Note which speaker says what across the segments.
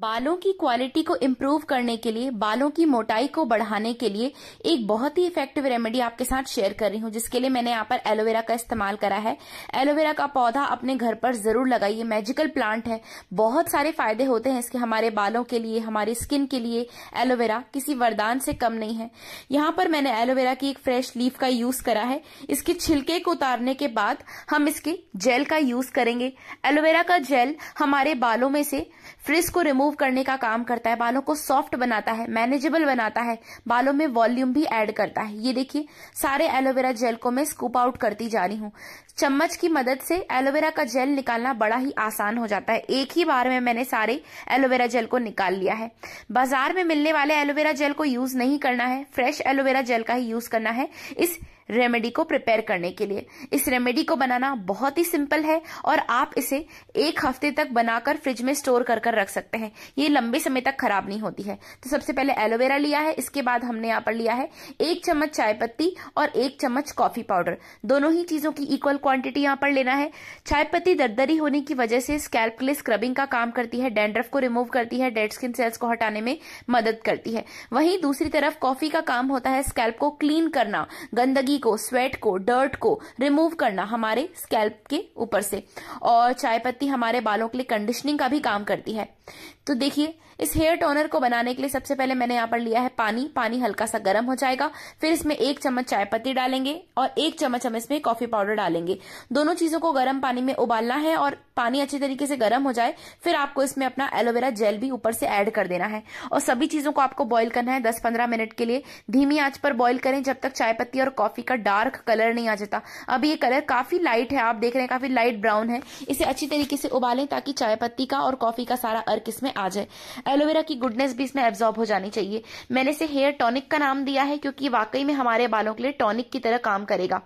Speaker 1: बालों की क्वालिटी को इम्प्रूव करने के लिए बालों की मोटाई को बढ़ाने के लिए एक बहुत ही इफेक्टिव रेमेडी आपके साथ शेयर कर रही हूँ जिसके लिए मैंने यहाँ पर एलोवेरा का इस्तेमाल करा है एलोवेरा का पौधा अपने घर पर जरूर लगाइए मैजिकल प्लांट है बहुत सारे फायदे होते हैं इसके हमारे बालों के लिए हमारी स्किन के लिए एलोवेरा किसी वरदान से कम नहीं है यहाँ पर मैंने एलोवेरा की एक फ्रेश लीफ का यूज करा है इसके छिलके को उतारने के बाद हम इसके जेल का यूज करेंगे एलोवेरा का जेल हमारे बालों में से फ्रिज को रिमूव करने का काम करता है बालों को सॉफ्ट बनाता है मैनेजेबल बनाता है बालों में वॉल्यूम भी ऐड करता है ये देखिए सारे एलोवेरा जेल को मैं स्कूप आउट करती जा रही हूँ चम्मच की मदद से एलोवेरा का जेल निकालना बड़ा ही आसान हो जाता है एक ही बार में मैंने सारे एलोवेरा जेल को निकाल लिया है बाजार में मिलने वाले एलोवेरा जेल को यूज नहीं करना है फ्रेश एलोवेरा जेल का ही यूज करना है इस रेमेडी को प्रिपेयर करने के लिए इस रेमेडी को बनाना बहुत ही सिंपल है और आप इसे एक हफ्ते तक बनाकर फ्रिज में स्टोर कर कर रख सकते हैं ये लंबे समय तक खराब नहीं होती है तो सबसे पहले एलोवेरा लिया है इसके बाद हमने यहाँ पर लिया है एक चम्मच चाय पत्ती और एक चम्मच कॉफी पाउडर दोनों ही चीजों की इक्वल क्वांटिटी यहाँ पर लेना है चाय पत्ती दरदरी होने की वजह से स्कैल्प के लिए स्क्रबिंग का काम करती है डेंड्रफ को रिमूव करती है डेड स्किन सेल्स को हटाने में मदद करती है वहीं दूसरी तरफ कॉफी का काम होता है स्कैल्प को क्लीन करना गंदगी गंदगी को स्वेट को डर्ट को रिमूव करना हमारे स्कैल्प के ऊपर से और चाय पत्ती हमारे बालों के लिए कंडीशनिंग का भी काम करती है तो देखिए इस हेयर टोनर को बनाने के लिए सबसे पहले मैंने यहाँ पर लिया है पानी पानी हल्का सा गर्म हो जाएगा फिर इसमें एक चम्मच चाय पत्ती डालेंगे और एक चम्मच हम इसमें कॉफी पाउडर डालेंगे दोनों चीजों को गर्म पानी में उबालना है और पानी अच्छी तरीके से गर्म हो जाए फिर आपको इसमें अपना एलोवेरा जेल भी ऊपर से ऐड कर देना है और सभी चीजों को आपको बॉइल करना है दस पंद्रह मिनट के लिए धीमी आंच पर बॉइल करें जब तक चाय पत्ती और कॉफी आपकी का डार्क कलर नहीं आ जाता अब ये कलर काफ़ी लाइट है आप देख रहे हैं काफ़ी लाइट ब्राउन है इसे अच्छी तरीके से उबालें ताकि चाय पत्ती का और कॉफ़ी का सारा अर्क इसमें आ जाए एलोवेरा की गुडनेस भी इसमें एब्जॉर्ब हो जानी चाहिए मैंने इसे हेयर टॉनिक का नाम दिया है क्योंकि वाकई में हमारे बालों के लिए टॉनिक की तरह काम करेगा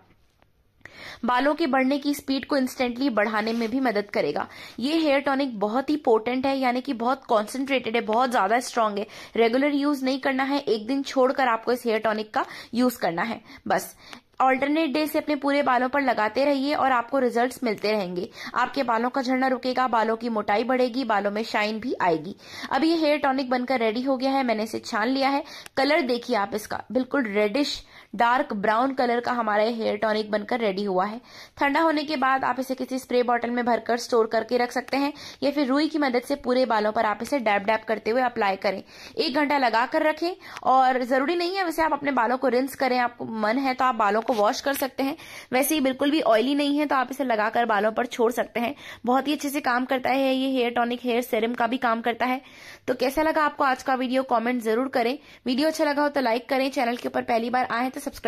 Speaker 1: बालों के बढ़ने की स्पीड को इंस्टेंटली बढ़ाने में भी मदद करेगा ये हेयर टॉनिक बहुत ही पोर्टेंट है यानी कि बहुत कॉन्सेंट्रेटेड है बहुत ज्यादा स्ट्रांग है रेगुलर यूज नहीं करना है एक दिन छोड़कर आपको इस हेयर टॉनिक का यूज करना है बस ऑल्टरनेट डे से अपने पूरे बालों पर लगाते रहिए और आपको रिजल्ट्स मिलते रहेंगे आपके बालों का झड़ना रुकेगा बालों की मोटाई बढ़ेगी बालों में शाइन भी आएगी अब ये हेयर टॉनिक बनकर रेडी हो गया है मैंने इसे छान लिया है कलर देखिए आप इसका बिल्कुल रेडिश डार्क ब्राउन कलर का हमारा हेयर टॉनिक बनकर रेडी हुआ है ठंडा होने के बाद आप इसे किसी स्प्रे बॉटल में भरकर स्टोर करके रख सकते हैं या फिर रुई की मदद से पूरे बालों पर आप इसे डैप डैप करते हुए अप्लाई करें एक घंटा लगा कर रखें और जरूरी नहीं है वैसे आप अपने बालों को रिंस करें आपको मन है तो आप बालों को वॉश कर सकते हैं वैसे ये बिल्कुल भी ऑयली नहीं है तो आप इसे लगाकर बालों पर छोड़ सकते हैं बहुत ही अच्छे से काम करता है ये हेयर टॉनिक हेयर सेरम का भी काम करता है तो कैसा लगा आपको आज का वीडियो कॉमेंट जरूर करें वीडियो अच्छा लगा हो तो लाइक करें चैनल के ऊपर पहली बार आए तो सब्सक्राइब